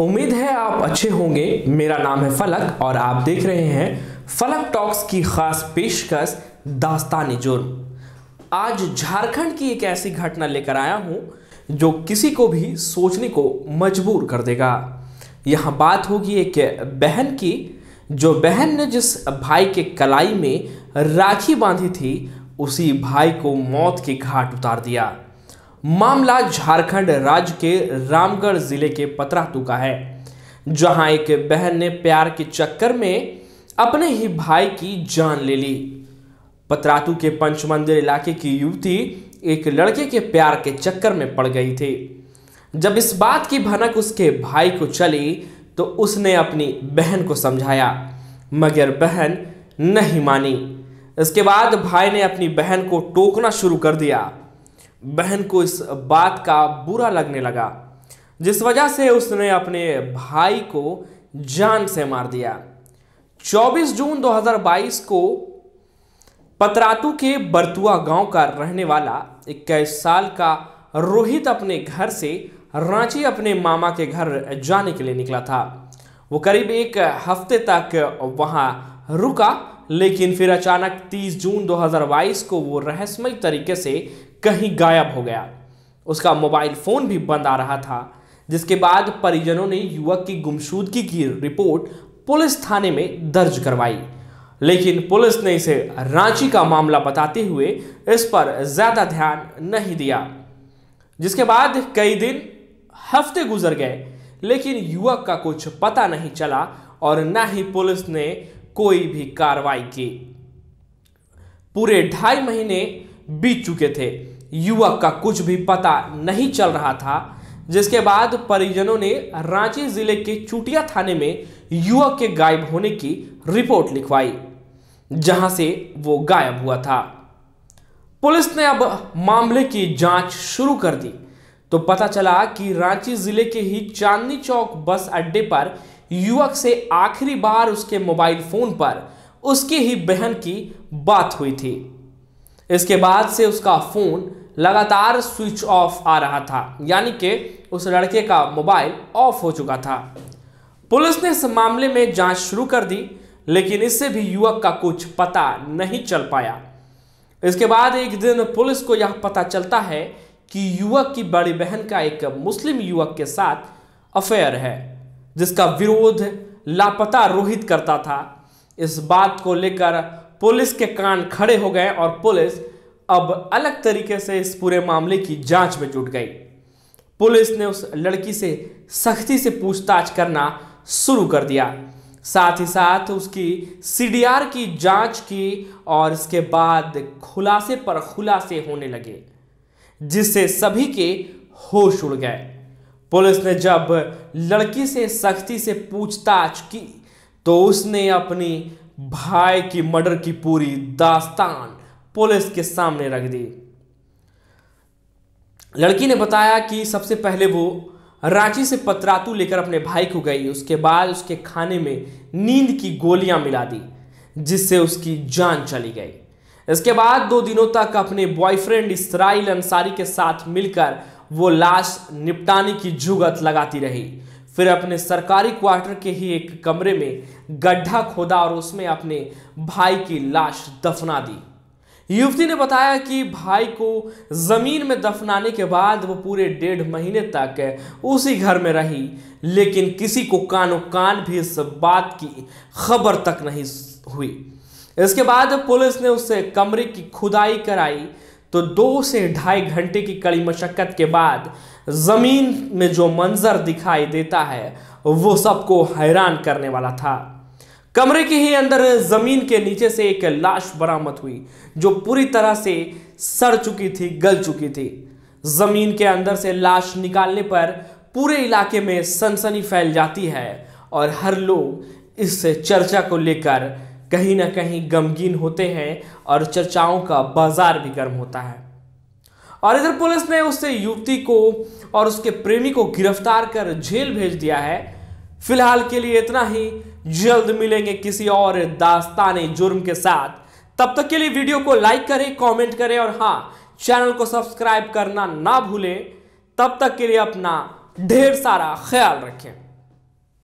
उम्मीद है आप अच्छे होंगे मेरा नाम है फलक और आप देख रहे हैं फलक टॉक्स की खास पेशकश दास्तानी जुर्म आज झारखंड की एक ऐसी घटना लेकर आया हूं जो किसी को भी सोचने को मजबूर कर देगा यहाँ बात होगी एक बहन की जो बहन ने जिस भाई के कलाई में राखी बांधी थी उसी भाई को मौत के घाट उतार दिया मामला झारखंड राज्य के रामगढ़ जिले के पतरातू का है जहां एक बहन ने प्यार के चक्कर में अपने ही भाई की जान ले ली पतरातू के पंचमंदिर इलाके की युवती एक लड़के के प्यार के चक्कर में पड़ गई थी जब इस बात की भनक उसके भाई को चली तो उसने अपनी बहन को समझाया मगर बहन नहीं मानी इसके बाद भाई ने अपनी बहन को टोकना शुरू कर दिया बहन को इस बात का बुरा लगने लगा जिस वजह से उसने अपने भाई को जान से मार दिया 24 जून 2022 को पतरातू के बरतुआ गांव का रहने वाला इक्कीस साल का रोहित अपने घर से रांची अपने मामा के घर जाने के लिए निकला था वो करीब एक हफ्ते तक वहां रुका लेकिन फिर अचानक 30 जून 2022 को वो रहस्यमय तरीके से कहीं गायब हो गया उसका मोबाइल फ़ोन भी बंद आ रहा था जिसके बाद परिजनों ने युवक की गुमशुदगी की रिपोर्ट पुलिस थाने में दर्ज करवाई लेकिन पुलिस ने इसे रांची का मामला बताते हुए इस पर ज़्यादा ध्यान नहीं दिया जिसके बाद कई दिन हफ्ते गुजर गए लेकिन युवक का कुछ पता नहीं चला और न ही पुलिस ने कोई भी कार्रवाई की पूरे ढाई महीने बीत चुके थे युवक का कुछ भी पता नहीं चल रहा था जिसके बाद परिजनों ने रांची जिले के चुटिया थाने में युवक के गायब होने की रिपोर्ट लिखवाई जहां से वो गायब हुआ था पुलिस ने अब मामले की जांच शुरू कर दी तो पता चला कि रांची जिले के ही चांदनी चौक बस अड्डे पर युवक से आखिरी बार उसके मोबाइल फोन पर उसकी ही बहन की बात हुई थी इसके बाद से उसका फोन लगातार स्विच ऑफ आ रहा था यानी कि उस लड़के का मोबाइल ऑफ हो चुका था पुलिस ने इस मामले में जांच शुरू कर दी लेकिन इससे भी युवक का कुछ पता नहीं चल पाया इसके बाद एक दिन पुलिस को यह पता चलता है कि युवक की बड़ी बहन का एक मुस्लिम युवक के साथ अफेयर है जिसका विरोध लापता रोहित करता था इस बात को लेकर पुलिस के कान खड़े हो गए और पुलिस अब अलग तरीके से इस पूरे मामले की जांच में जुट गई पुलिस ने उस लड़की से सख्ती से पूछताछ करना शुरू कर दिया साथ ही साथ उसकी सीडीआर की जांच की और इसके बाद खुलासे पर खुलासे होने लगे जिससे सभी के होश उड़ गए पुलिस ने जब लड़की से सख्ती से पूछताछ की तो उसने अपनी भाई की मर्डर की पूरी दास्तान पुलिस के सामने रख दी लड़की ने बताया कि सबसे पहले वो रांची से पतरातू लेकर अपने भाई को गई उसके बाद उसके खाने में नींद की गोलियां मिला दी जिससे उसकी जान चली गई इसके बाद दो दिनों तक अपने बॉयफ्रेंड इसराइल अंसारी के साथ मिलकर वो लाश निपटाने की जुगत लगाती रही फिर अपने सरकारी क्वार्टर के ही एक कमरे में गड्ढा खोदा और उसमें अपने भाई की लाश दफना दी युवती ने बताया कि भाई को ज़मीन में दफनाने के बाद वो पूरे डेढ़ महीने तक उसी घर में रही लेकिन किसी को कानो कान भी इस बात की खबर तक नहीं हुई इसके बाद पुलिस ने उसे कमरे की खुदाई कराई तो दो से ढाई घंटे की कड़ी मशक्क़त के बाद ज़मीन में जो मंज़र दिखाई देता है वो सबको हैरान करने वाला था कमरे के ही अंदर ज़मीन के नीचे से एक लाश बरामद हुई जो पूरी तरह से सड़ चुकी थी गल चुकी थी ज़मीन के अंदर से लाश निकालने पर पूरे इलाके में सनसनी फैल जाती है और हर लोग इस चर्चा को लेकर कहीं ना कहीं गमगीन होते हैं और चर्चाओं का बाजार भी गर्म होता है और इधर पुलिस ने उससे युवती को और उसके प्रेमी को गिरफ्तार कर जेल भेज दिया है फिलहाल के लिए इतना ही जल्द मिलेंगे किसी और दास्तानी जुर्म के साथ तब तक के लिए वीडियो को लाइक करें कमेंट करें और हाँ चैनल को सब्सक्राइब करना ना भूलें तब तक के लिए अपना ढेर सारा ख्याल रखें